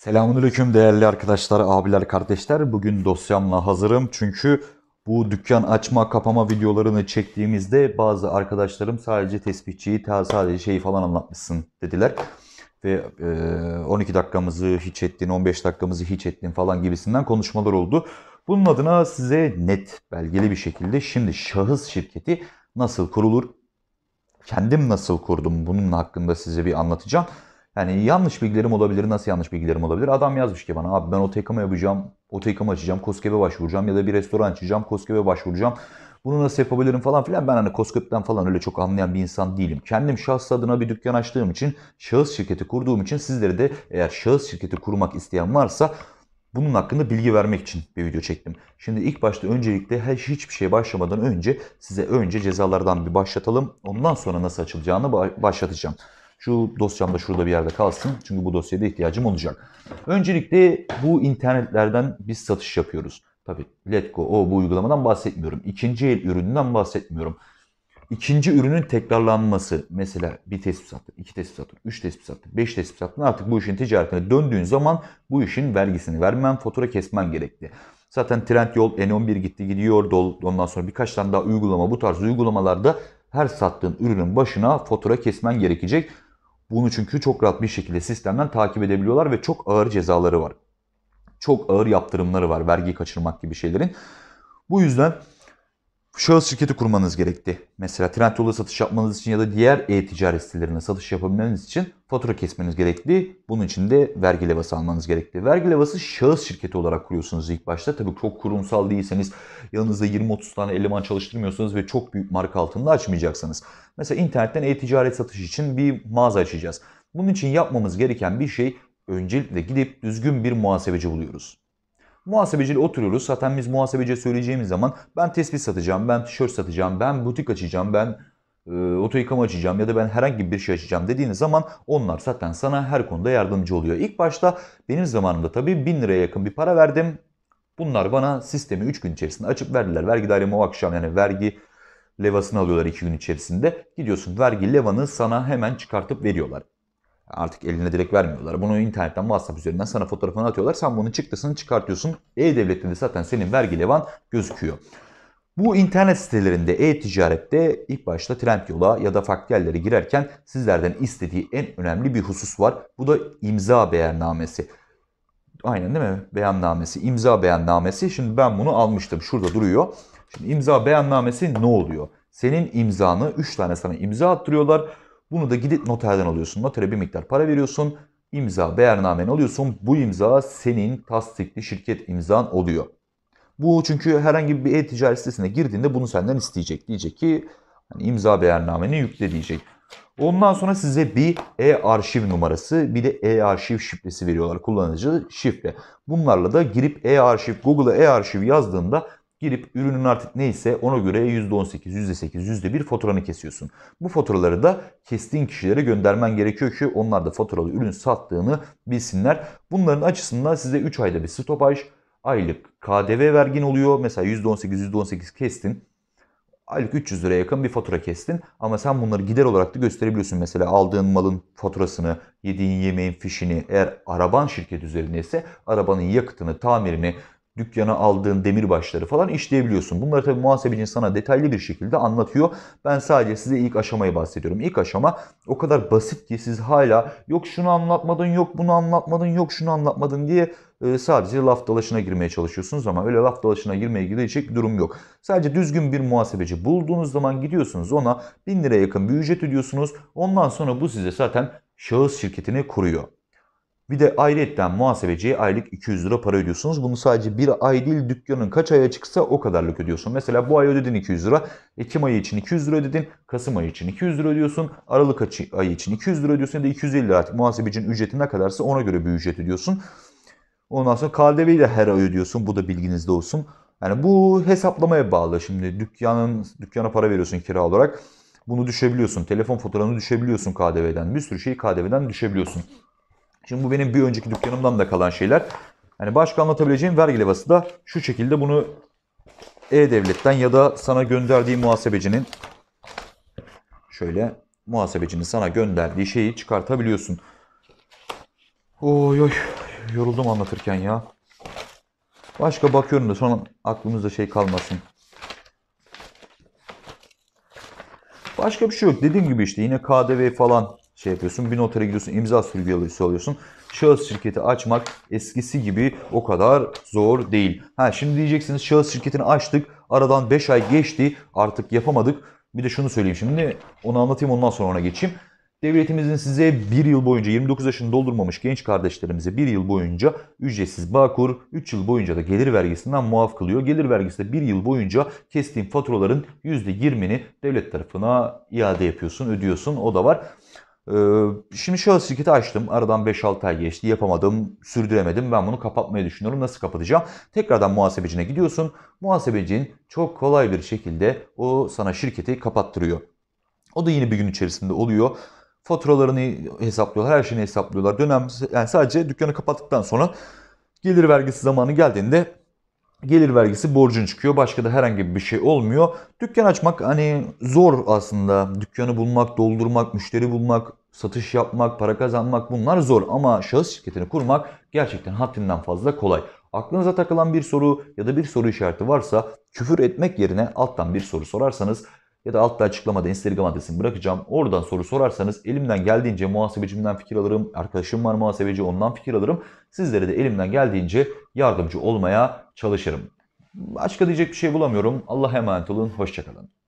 Selamünaleyküm değerli arkadaşlar, abiler, kardeşler. Bugün dosyamla hazırım çünkü bu dükkan açma kapama videolarını çektiğimizde bazı arkadaşlarım sadece tespihçiyi, sadece şeyi falan anlatmışsın dediler. Ve 12 dakikamızı hiç ettin, 15 dakikamızı hiç ettin falan gibisinden konuşmalar oldu. Bunun adına size net, belgeli bir şekilde şimdi şahıs şirketi nasıl kurulur, kendim nasıl kurdum bunun hakkında size bir anlatacağım. Yani yanlış bilgilerim olabilir. Nasıl yanlış bilgilerim olabilir? Adam yazmış ki bana abi ben otoyıkama yapacağım, otoyıkama açacağım, KOSGEB'e başvuracağım ya da bir restoran açacağım, KOSGEB'e başvuracağım. Bunu nasıl yapabilirim falan filan. Ben hani KOSGEB'den falan öyle çok anlayan bir insan değilim. Kendim şahıs adına bir dükkan açtığım için, şahıs şirketi kurduğum için sizlere de eğer şahıs şirketi kurmak isteyen varsa bunun hakkında bilgi vermek için bir video çektim. Şimdi ilk başta öncelikle her hiçbir şeye başlamadan önce size önce cezalardan bir başlatalım. Ondan sonra nasıl açılacağını başlatacağım. Şu dosyam da şurada bir yerde kalsın. Çünkü bu dosyada ihtiyacım olacak. Öncelikle bu internetlerden biz satış yapıyoruz. Tabii Letgo o bu uygulamadan bahsetmiyorum. İkinci el üründen bahsetmiyorum. İkinci ürünün tekrarlanması mesela bir tespit sattın, iki tespit sattın, üç tespit sattın, beş tespit sattın. Artık bu işin ticaretine döndüğün zaman bu işin vergisini vermen, fatura kesmen gerekli. Zaten Trendyol N11 gitti gidiyor. Ondan sonra birkaç tane daha uygulama bu tarz uygulamalarda her sattığın ürünün başına fatura kesmen gerekecek. Bunu çünkü çok rahat bir şekilde sistemden takip edebiliyorlar ve çok ağır cezaları var. Çok ağır yaptırımları var vergi kaçırmak gibi şeylerin. Bu yüzden şahıs şirketi kurmanız gerekti. Mesela Trendyol'da satış yapmanız için ya da diğer e-ticaret sitelerine satış yapabilmeniz için fatura kesmeniz gerekli. Bunun için de vergi levhası almanız gerekli. Vergi levhası şahıs şirketi olarak kuruyorsunuz ilk başta. Tabii çok kurumsal değilseniz yanınızda 20-30 tane eleman çalıştırmıyorsanız ve çok büyük marka altında açmayacaksınız. Mesela internetten e-ticaret satışı için bir mağaza açacağız. Bunun için yapmamız gereken bir şey öncelikle gidip düzgün bir muhasebeci buluyoruz. Muhasebeciyle oturuyoruz. Zaten biz muhasebeciye söyleyeceğimiz zaman ben tespit satacağım, ben tişört satacağım, ben butik açacağım, ben e, oto yıkama açacağım ya da ben herhangi bir şey açacağım dediğiniz zaman onlar zaten sana her konuda yardımcı oluyor. İlk başta benim zamanımda tabii 1000 liraya yakın bir para verdim. Bunlar bana sistemi 3 gün içerisinde açıp verdiler. Vergi dairemi o akşam yani vergi levasını alıyorlar 2 gün içerisinde. Gidiyorsun vergi levanı sana hemen çıkartıp veriyorlar. Artık eline direkt vermiyorlar. Bunu internetten WhatsApp üzerinden sana fotoğrafını atıyorlar. Sen bunun çıktısını çıkartıyorsun. E-Devlet'te de zaten senin vergi levan gözüküyor. Bu internet sitelerinde, e-ticarette ilk başta trend yola ya da farklı girerken sizlerden istediği en önemli bir husus var. Bu da imza beyannamesi. Aynen değil mi? Beyannamesi, imza beyannamesi. Şimdi ben bunu almıştım. Şurada duruyor. Şimdi imza beyannamesi ne oluyor? Senin imzanı 3 tane sana imza attırıyorlar. Bunu da gidip noterden alıyorsun. Notere bir miktar para veriyorsun. İmza, beyannameni alıyorsun. Bu imza senin tasdikli şirket imzan oluyor. Bu çünkü herhangi bir e-ticaret sitesine girdiğinde bunu senden isteyecek. Diyecek ki yani imza beyannameni yükle diyecek. Ondan sonra size bir e-arşiv numarası bir de e-arşiv şifresi veriyorlar kullanıcı şifre. Bunlarla da girip e-arşiv Google'a e-arşiv yazdığında Girip ürünün artık neyse ona göre %18, %8, %1 faturanı kesiyorsun. Bu faturaları da kestiğin kişilere göndermen gerekiyor ki onlar da faturalı ürün sattığını bilsinler. Bunların açısından size 3 ayda bir stopaj, aylık KDV vergin oluyor. Mesela %18, %18 kestin. Aylık 300 liraya yakın bir fatura kestin. Ama sen bunları gider olarak da gösterebiliyorsun. Mesela aldığın malın faturasını, yediğin yemeğin fişini, eğer araban şirket üzerindeyse arabanın yakıtını, tamirini, dükkana aldığın demir başları falan işleyebiliyorsun. Bunları tabii muhasebecin sana detaylı bir şekilde anlatıyor. Ben sadece size ilk aşamayı bahsediyorum. İlk aşama o kadar basit ki siz hala yok şunu anlatmadın, yok bunu anlatmadın, yok şunu anlatmadın diye e, sadece laf dalaşına girmeye çalışıyorsunuz ama öyle laf dalaşına girmeye gidecek bir durum yok. Sadece düzgün bir muhasebeci bulduğunuz zaman gidiyorsunuz ona 1000 liraya yakın bir ücret ödüyorsunuz. Ondan sonra bu size zaten şahıs şirketini kuruyor. Bir de ayrıyetten muhasebeciye aylık 200 lira para ödüyorsunuz. Bunu sadece bir ay değil dükkanın kaç aya çıksa o kadarlık ödüyorsun. Mesela bu ay ödedin 200 lira. Ekim ayı için 200 lira ödedin. Kasım ayı için 200 lira ödüyorsun. Aralık ayı için 200 lira ödüyorsun. Ya da 250 lira artık muhasebecinin ücreti ne kadarsa ona göre bir ücret ödüyorsun. Ondan sonra KDV'yi de her ay ödüyorsun. Bu da bilginizde olsun. Yani bu hesaplamaya bağlı. Şimdi dükkanın dükkana para veriyorsun kira olarak. Bunu düşebiliyorsun. Telefon faturanı düşebiliyorsun KDV'den. Bir sürü şeyi KDV'den düşebiliyorsun. Şimdi bu benim bir önceki dükkanımdan da kalan şeyler. Yani başka anlatabileceğim vergi levası da şu şekilde bunu E-Devlet'ten ya da sana gönderdiği muhasebecinin şöyle muhasebecinin sana gönderdiği şeyi çıkartabiliyorsun. Oy oy yoruldum anlatırken ya. Başka bakıyorum da sonra aklımızda şey kalmasın. Başka bir şey yok. Dediğim gibi işte yine KDV falan şey yapıyorsun. Bir notere gidiyorsun, imza sürgülüsü alıyorsun. Şahıs şirketi açmak eskisi gibi o kadar zor değil. Ha şimdi diyeceksiniz şahıs şirketini açtık. Aradan 5 ay geçti. Artık yapamadık. Bir de şunu söyleyeyim şimdi. Onu anlatayım ondan sonra ona geçeyim. Devletimizin size 1 yıl boyunca 29 yaşını doldurmamış genç kardeşlerimize 1 yıl boyunca ücretsiz Bağkur, 3 yıl boyunca da gelir vergisinden muaf kılıyor. Gelir vergisi de 1 yıl boyunca kestiğin faturaların %20'ni devlet tarafına iade yapıyorsun, ödüyorsun. O da var. Ee, şimdi şahıs şirketi açtım. Aradan 5-6 ay geçti. Yapamadım, sürdüremedim. Ben bunu kapatmayı düşünüyorum. Nasıl kapatacağım? Tekrardan muhasebecine gidiyorsun. Muhasebecin çok kolay bir şekilde o sana şirketi kapattırıyor. O da yine bir gün içerisinde oluyor. Faturalarını hesaplıyorlar, her şeyini hesaplıyorlar. Dönem yani sadece dükkanı kapattıktan sonra gelir vergisi zamanı geldiğinde Gelir vergisi borcun çıkıyor. Başka da herhangi bir şey olmuyor. Dükkan açmak hani zor aslında. Dükkanı bulmak, doldurmak, müşteri bulmak, satış yapmak, para kazanmak bunlar zor. Ama şahıs şirketini kurmak gerçekten haddinden fazla kolay. Aklınıza takılan bir soru ya da bir soru işareti varsa küfür etmek yerine alttan bir soru sorarsanız ya da altta açıklamada Instagram adresimi bırakacağım. Oradan soru sorarsanız elimden geldiğince muhasebecimden fikir alırım. Arkadaşım var muhasebeci ondan fikir alırım. Sizlere de elimden geldiğince yardımcı olmaya çalışırım. Başka diyecek bir şey bulamıyorum. Allah'a emanet olun. Hoşçakalın.